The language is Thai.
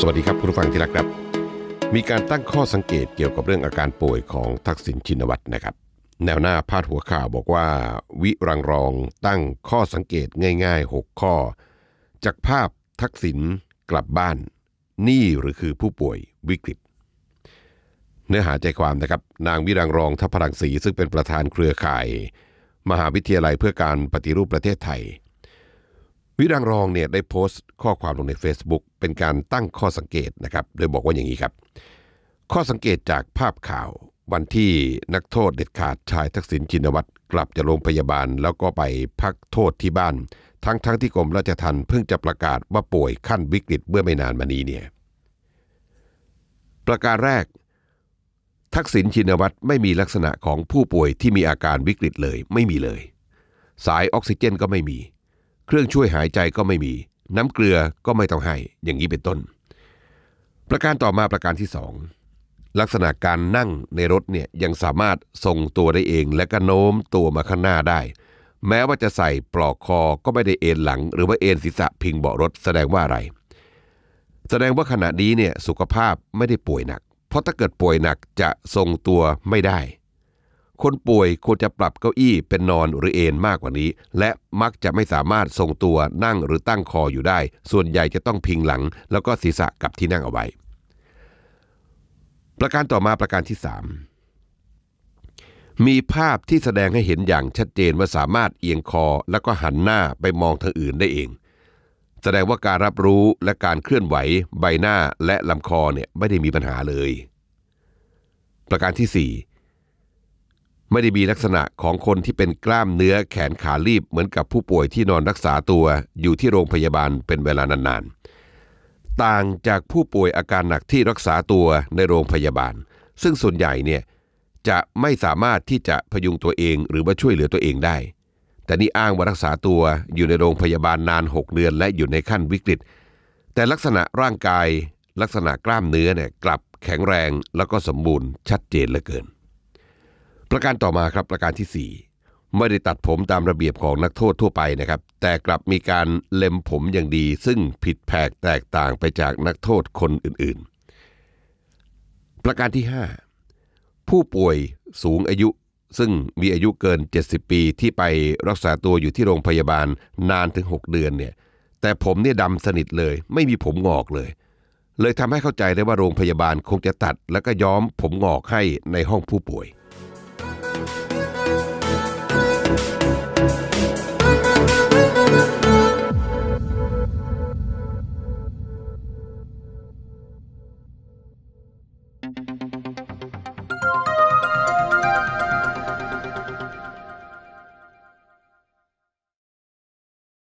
สวัสดีครับคุณผู้ฟังที่รักครับ มีการตั้งข้อสังเกตเกี่ยวกับเรื่องอาการป่วยของทักษิณชินวัตรนะครับ แนวหน้าพาดหัวข่าวบอกว่า วิรังรองตั้งข้อสังเกตง่าย ๆ 6 ข้อ จากภาพทักษิณกลับบ้านนี่หรือคือผู้ป่วยวิกฤตเนื้อหาใจความนะครับนางวิรังรองทัพพลังศรีซึ่งเป็นประธานเครือข่าย มหาวิทยาลัยเพื่อการปฏิรูปประเทศไทยวิรังรองเนี่ยได้โพสต์ข้อความลงใน Facebook เป็นการตั้งข้อสังเกตนะครับ โดยบอกว่าอย่างนี้ครับ ข้อสังเกตจากภาพข่าว วันที่นักโทษเด็ดขาดชายทักษิณชินวัตร กลับจากโรงพยาบาล แล้วก็ไปพักโทษที่บ้าน ทั้งๆทที่กรมราชทัณฑ์เพิ่งจะประกาศว่าป่วยขั้นวิกฤตเมื่อไม่นานมานี้เนี่ยประการแรก ทักษิณชินวัตรไม่มีลักษณะของผู้ป่วยที่มีอาการวิกฤตเลยไม่มีเลย สายออกซิเจน ก็ไม่มีเครื่องช่วยหายใจก็ไม่มี น้ำเกลือก็ไม่ต้องให้ อย่างนี้เป็นต้น ประการต่อมาประการที่สองลักษณะการนั่งในรถเนี่ยยังสามารถทรงตัวได้เองและก็โน้มตัวมาข้างหน้าได้ แม้ว่าจะใส่ปลอกคอก็ไม่ได้เอ็นหลัง หรือว่าเอ็นศีรษะพิงเบาะรถ แสดงว่าอะไร แสดงว่าขณะนี้เนี่ยสุขภาพไม่ได้ป่วยหนัก เพราะถ้าเกิดป่วยหนักจะทรงตัวไม่ได้คนป่วยควรจะปรับเก้าอี้เป็นนอนหรือเอนมากกว่านี้ และมักจะไม่สามารถทรงตัวนั่งหรือตั้งคออยู่ได้ ส่วนใหญ่จะต้องพิงหลังแล้วก็ศีรษะกับที่นั่งเอาไว้ ประการต่อมาประการที่ 3 มีภาพที่แสดงให้เห็นอย่างชัดเจนว่าสามารถ เอียงคอแล้วก็หันหน้าไปมองทางอื่นได้เอง แสดงว่าการรับรู้และการเคลื่อนไหวใบหน้าและลำคอเนี่ยไม่ได้มีปัญหาเลย ประการที่4ไม่ได้มีลักษณะของคนที่เป็นกล้ามเนื้อแขนขาลีบเหมือนกับผู้ป่วยที่นอนรักษาตัวอยู่ที่โรงพยาบาลเป็นเวลานานๆ ต่างจากผู้ป่วยอาการหนักที่รักษาตัวในโรงพยาบาล ซึ่งส่วนใหญ่เนี่ยจะไม่สามารถที่จะพยุงตัวเองหรือว่าช่วยเหลือตัวเองได้ แต่นี่อ้างว่ารักษาตัวอยู่ในโรงพยาบาลนาน 6 เดือนและอยู่ในขั้นวิกฤต แต่ลักษณะร่างกาย ลักษณะกล้ามเนื้อเนี่ยกลับแข็งแรงแล้วก็สมบูรณ์ชัดเจนเหลือเกินประการต่อมาครับประการที่4ไม่ได้ตัดผมตามระเบียบของนักโทษทั่วไปนะครับ แต่กลับมีการเล็มผมอย่างดี ซึ่งผิดแผกแตกต่างไปจากนักโทษคนอื่นๆ ประการที่ 5 ผู้ป่วยสูงอายุ ซึ่งมีอายุเกิน 70 ปีที่ไปรักษาตัวอยู่ที่โรงพยาบาลนานถึง 6 เดือนเนี่ยแต่ผมเนี่ยดำสนิทเลย ไม่มีผมงอกเลย เลยทำให้เข้าใจได้ว่าโรงพยาบาลคงจะตัดแล้วก็ย้อมผมงอกให้ในห้องผู้ป่วย